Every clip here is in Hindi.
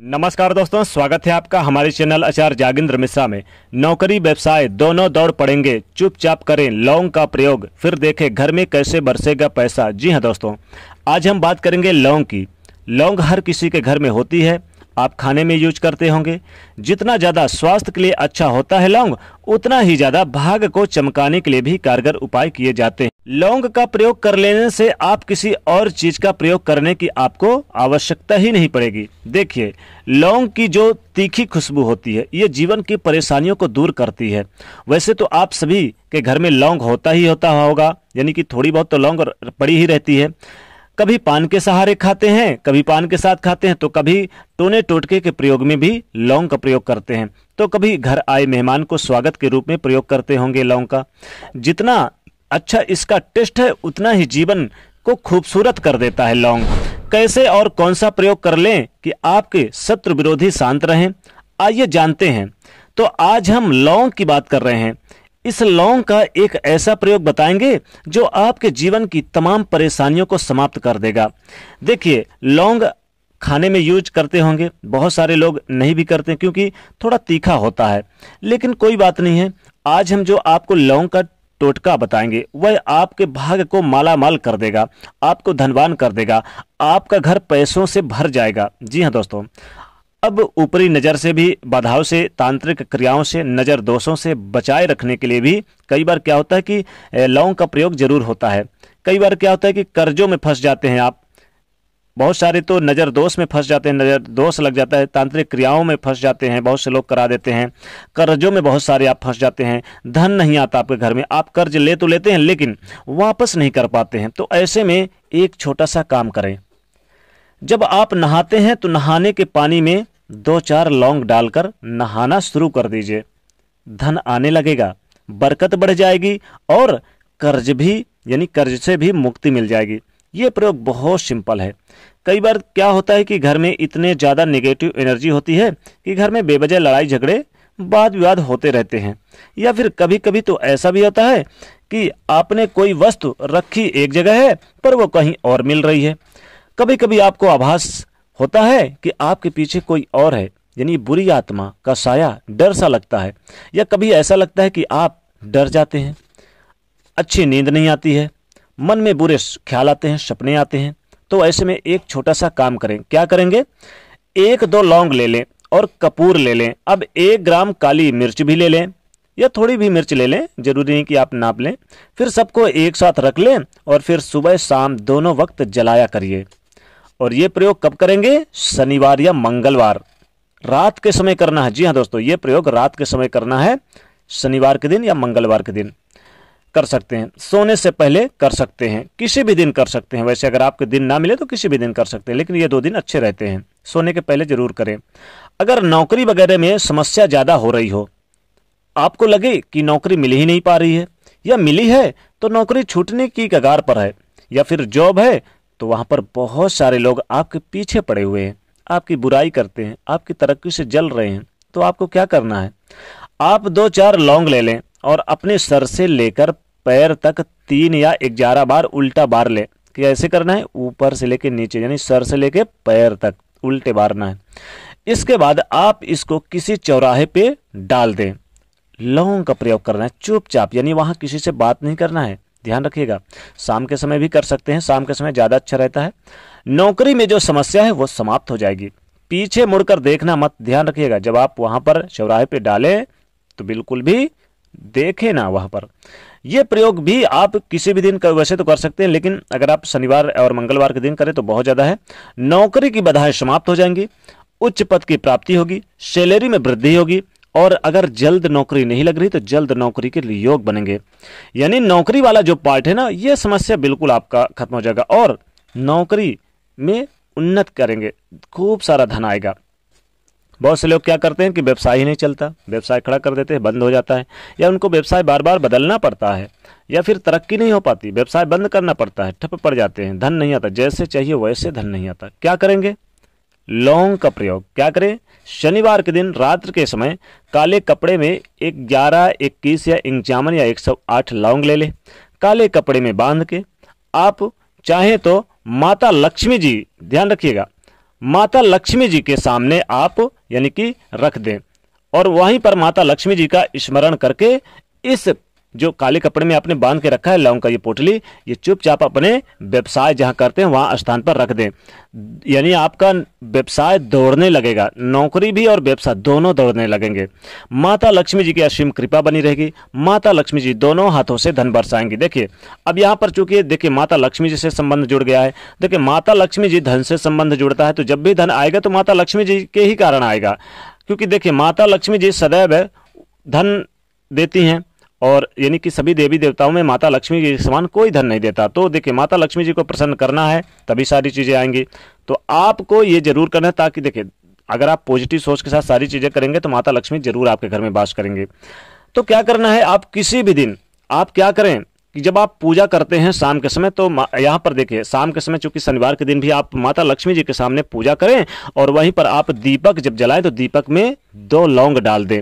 नमस्कार दोस्तों स्वागत है आपका हमारे चैनल आचार्य जागिंद्र मिश्रा में नौकरी व्यवसाय दोनों दौड़ पड़ेंगे चुपचाप करें लौंग का प्रयोग फिर देखें घर में कैसे बरसेगा पैसा जी हां दोस्तों आज हम बात करेंगे लौंग की लौंग हर किसी के घर में होती है आप खाने में यूज करते होंगे जितना ज़्यादा स्वास्थ्य के लिए अच्छा होता है लौंग उतना ही ज़्यादा भाग को चमकाने के लिए भी कारगर उपाय किए जाते हैं लौंग का प्रयोग कर लेने से आप किसी और चीज का प्रयोग करने की आपको आवश्यकता ही नहीं पड़ेगी देखिए लौंग की जो तीखी खुशबू होती है ये जीवन की परेशानियों को दूर करती है वैसे तो आप सभी के घर में लौंग होता ही होता होगा यानी कि थोड़ी बहुत तो लौंग पड़ी ही रहती है कभी पान के सहारे खाते हैं कभी पान के साथ खाते हैं तो कभी टोने टोटके के प्रयोग में भी लौंग का प्रयोग करते हैं तो कभी घर आए मेहमान को स्वागत के रूप में प्रयोग करते होंगे लौंग का जितना अच्छा इसका टेस्ट है उतना ही जीवन को खूबसूरत कर देता है लौंग कैसे और कौन सा प्रयोग कर लें कि आपके शत्रु विरोधी शांत रहें आइए जानते हैं तो आज हम लौंग की बात कर रहे हैं इस लौंग का एक ऐसा प्रयोग बताएंगे जो आपके जीवन की तमाम परेशानियों को समाप्त कर देगा देखिए लौंग खाने में यूज करते होंगे बहुत सारे लोग नहीं भी करते क्योंकि थोड़ा तीखा होता है लेकिन कोई बात नहीं है आज हम जो आपको लौंग का टोटका बताएंगे वह आपके भाग्य को मालामाल कर देगा आपको धनवान कर देगा आपका घर पैसों से भर जाएगा जी हाँ दोस्तों अब ऊपरी नज़र से भी बाधाओं से तांत्रिक क्रियाओं से नज़र दोषों से बचाए रखने के लिए भी कई बार क्या होता है कि लौंग का प्रयोग जरूर होता है कई बार क्या होता है कि कर्जों में फंस जाते हैं आप बहुत सारे तो नज़र दोष में फंस जाते हैं नज़र दोष लग जाता है तांत्रिक क्रियाओं में फंस जाते हैं बहुत से लोग करा देते हैं कर्जों में बहुत सारे आप फंस जाते हैं धन नहीं आता आपके घर में आप कर्ज ले तो लेते हैं लेकिन वापस नहीं कर पाते हैं तो ऐसे में एक छोटा सा काम करें जब आप नहाते हैं तो नहाने के पानी में दो चार लौंग डालकर नहाना शुरू कर दीजिए धन आने लगेगा बरकत बढ़ जाएगी और कर्ज भी यानी कर्ज से भी मुक्ति मिल जाएगी ये प्रयोग बहुत सिंपल है कई बार क्या होता है कि घर में इतने ज़्यादा नेगेटिव एनर्जी होती है कि घर में बेबजह लड़ाई झगड़े वाद विवाद होते रहते हैं या फिर कभी कभी तो ऐसा भी होता है कि आपने कोई वस्तु रखी एक जगह है पर वो कहीं और मिल रही है कभी कभी आपको आभास होता है कि आपके पीछे कोई और है यानी बुरी आत्मा का साया डर सा लगता है या कभी ऐसा लगता है कि आप डर जाते हैं अच्छी नींद नहीं आती है मन में बुरे ख्याल आते हैं सपने आते हैं तो ऐसे में एक छोटा सा काम करें क्या करेंगे एक दो लौंग ले लें और कपूर ले लें अब एक ग्राम काली मिर्च भी ले लें या थोड़ी भी मिर्च ले लें जरूरी नहीं कि आप नाप लें फिर सबको एक साथ रख लें और फिर सुबह शाम दोनों वक्त जलाया करिए और ये प्रयोग कब करेंगे शनिवार या मंगलवार रात के समय करना है जी हाँ दोस्तों ये प्रयोग रात के समय करना है शनिवार के दिन या मंगलवार के दिन कर सकते हैं सोने से पहले कर सकते हैं किसी भी दिन कर सकते हैं वैसे अगर आपके दिन ना मिले तो किसी भी दिन कर सकते हैं लेकिन ये दो दिन अच्छे रहते हैं सोने के पहले जरूर करें अगर नौकरी वगैरह में समस्या ज़्यादा हो रही हो आपको लगे कि नौकरी मिल ही नहीं पा रही है या मिली है तो नौकरी छूटने की कगार पर है या फिर जॉब है तो वहाँ पर बहुत सारे लोग आपके पीछे पड़े हुए हैं आपकी बुराई करते हैं आपकी तरक्की से जल रहे हैं तो आपको क्या करना है आप दो चार लौंग ले लें और अपने सर से लेकर पैर तक तीन या ग्यारह बार उल्टा बार लें कि ऐसे करना है ऊपर से लेकर नीचे यानी सर से लेकर पैर तक उल्टे बारना है इसके बाद आप इसको किसी चौराहे पे डाल दें लौंग का प्रयोग करना है चुपचाप यानी वहाँ किसी से बात नहीं करना है ध्यान रखिएगा शाम के समय भी कर सकते हैं शाम के समय ज़्यादा अच्छा रहता है नौकरी में जो समस्या है वो समाप्त हो जाएगी पीछे मुड़कर देखना मत ध्यान रखिएगा जब आप वहां पर चौराहे पे डाले तो बिल्कुल भी देखें ना वहां पर यह प्रयोग भी आप किसी भी दिन कर, वैसे तो कर सकते हैं लेकिन अगर आप शनिवार और मंगलवार के दिन करें तो बहुत ज़्यादा है नौकरी की बधाएं समाप्त हो जाएंगी उच्च पद की प्राप्ति होगी सैलरी में वृद्धि होगी और अगर जल्द नौकरी नहीं लग रही तो जल्द नौकरी के योग बनेंगे यानी नौकरी वाला जो पार्ट है ना ये समस्या बिल्कुल आपका खत्म हो जाएगा और नौकरी में उन्नत करेंगे खूब सारा धन आएगा बहुत से लोग क्या करते हैं कि व्यवसाय ही नहीं चलता व्यवसाय खड़ा कर देते हैं बंद हो जाता है या उनको व्यवसाय बार बार बदलना पड़ता है या फिर तरक्की नहीं हो पाती व्यवसाय बंद करना पड़ता है ठप पड़ जाते हैं धन नहीं आता जैसे चाहिए वैसे धन नहीं आता क्या करेंगे लौंग का प्रयोग क्या करें शनिवार के दिन रात्र के समय काले कपड़े में एक ग्यारह इक्कीस या इंक्यावन या एक सौ आठ लौंग ले लें काले कपड़े में बांध के आप चाहें तो माता लक्ष्मी जी ध्यान रखिएगा माता लक्ष्मी जी के सामने आप यानी कि रख दें और वहीं पर माता लक्ष्मी जी का स्मरण करके इस जो काले कपड़े में आपने बांध के रखा है लौंग का ये पोटली ये चुपचाप अपने व्यवसाय जहाँ करते हैं वहाँ स्थान पर रख दें यानी आपका व्यवसाय दौड़ने लगेगा नौकरी भी और व्यवसाय दोनों दौड़ने लगेंगे माता लक्ष्मी जी की असीम कृपा बनी रहेगी माता लक्ष्मी जी दोनों हाथों से धन बरसाएंगी देखिए अब यहाँ पर चूंकि देखिए माता लक्ष्मी जी से संबंध जुड़ गया है देखिए माता लक्ष्मी जी धन से संबंध जुड़ता है तो जब भी धन आएगा तो माता लक्ष्मी जी के ही कारण आएगा क्योंकि देखिए माता लक्ष्मी जी सदैव धन देती हैं और यानी कि सभी देवी देवताओं में माता लक्ष्मी जी के समान कोई धन नहीं देता तो देखिए माता लक्ष्मी जी को प्रसन्न करना है तभी सारी चीज़ें आएंगी तो आपको ये जरूर करना है ताकि देखिए अगर आप पॉजिटिव सोच के साथ सारी चीज़ें करेंगे तो माता लक्ष्मी जरूर आपके घर में बास करेंगे तो क्या करना है आप किसी भी दिन आप क्या करें कि जब आप पूजा करते हैं शाम के समय तो यहाँ पर देखिए शाम के समय चूंकि शनिवार के दिन भी आप माता लक्ष्मी जी के सामने पूजा करें और वहीं पर आप दीपक जब जलाएं तो दीपक में दो लौंग डाल दें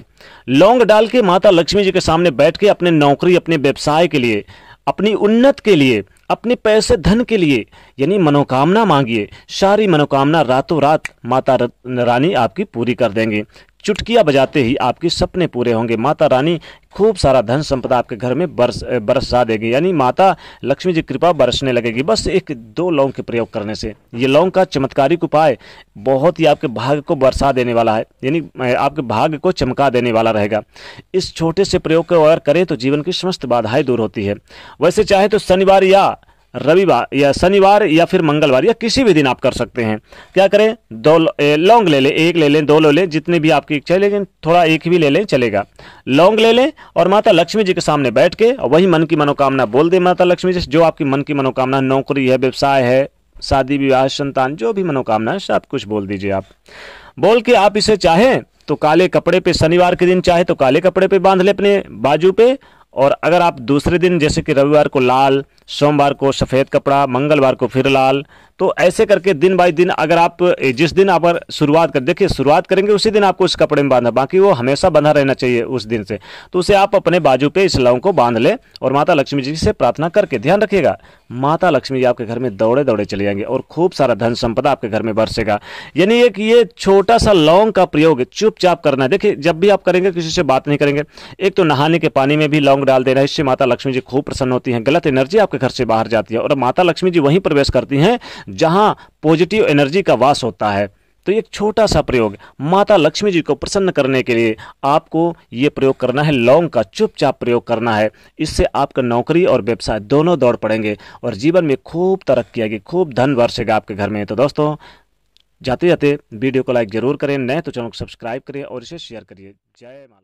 लौंग डाल के माता लक्ष्मी जी के सामने बैठ के अपने नौकरी अपने व्यवसाय के लिए अपनी उन्नत के लिए अपने पैसे धन के लिए यानी मनोकामना मांगिए सारी मनोकामना रातों रात माता रानी आपकी पूरी कर देंगे चुटकिया बजाते ही आपके सपने पूरे होंगे माता रानी खूब सारा धन संपदा आपके घर में बरस बरसा देगी यानी माता लक्ष्मी जी कृपा बरसने लगेगी बस एक दो लौंग के प्रयोग करने से ये लौंग का चमत्कारिक उपाय बहुत ही आपके भाग्य को बरसा देने वाला है यानी आपके भाग्य को चमका देने वाला रहेगा इस छोटे से प्रयोग को अगर करें तो जीवन की समस्त बाधाएं दूर होती है वैसे चाहे तो शनिवार या रविवार या शनिवार या फिर मंगलवार या किसी भी दिन आप कर सकते हैं क्या करें दो लौंग ले लें एक ले लें दो ले लें जितने भी आपकी इच्छा लेकिन थोड़ा एक भी ले लें चलेगा लौंग ले लें और माता लक्ष्मी जी के सामने बैठ के वही मन की मनोकामना बोल दें माता लक्ष्मी जी जो आपकी मन की मनोकामना नौकरी है व्यवसाय है शादी विवाह संतान जो भी मनोकामना है सब कुछ बोल दीजिए आप बोल के आप इसे चाहें तो काले कपड़े पे शनिवार के दिन चाहे तो काले कपड़े पे बांध ले अपने बाजू पे और अगर आप दूसरे दिन जैसे कि रविवार को लाल सोमवार को सफ़ेद कपड़ा मंगलवार को फिर लाल तो ऐसे करके दिन बाय दिन अगर आप जिस दिन आप शुरुआत कर देखिए शुरुआत करेंगे उसी दिन आपको उस कपड़े में बांधना बाकी वो हमेशा बंधा रहना चाहिए उस दिन से तो उसे आप अपने बाजू पे इस लव को बांध लें और माता लक्ष्मी जी से प्रार्थना करके ध्यान रखिएगा माता लक्ष्मी जी आपके घर में दौड़े दौड़े चले जाएंगे और खूब सारा धन संपदा आपके घर में बरसेगा यानी एक ये छोटा सा लौंग का प्रयोग चुपचाप करना है देखिए जब भी आप करेंगे किसी से बात नहीं करेंगे एक तो नहाने के पानी में भी लौंग रंग डाल देना इससे माता लक्ष्मी जी खूब प्रसन्न होती हैं गलत एनर्जी आपके घर से बाहर जाती है और माता लक्ष्मी जी वहीं प्रवेश करती हैं जहाँ पॉजिटिव एनर्जी का वास होता है तो एक छोटा सा प्रयोग माता लक्ष्मी जी को प्रसन्न करने के लिए आपको ये प्रयोग करना है लौंग का चुपचाप प्रयोग करना है इससे आपका नौकरी और व्यवसाय दोनों दौड़ पड़ेंगे और जीवन में खूब तरक्की आएगी खूब धन वर्षेगा आपके घर में तो दोस्तों जाते जाते वीडियो को लाइक जरूर करें नए तो चैनल को सब्सक्राइब करें और इसे शेयर करिए जय माला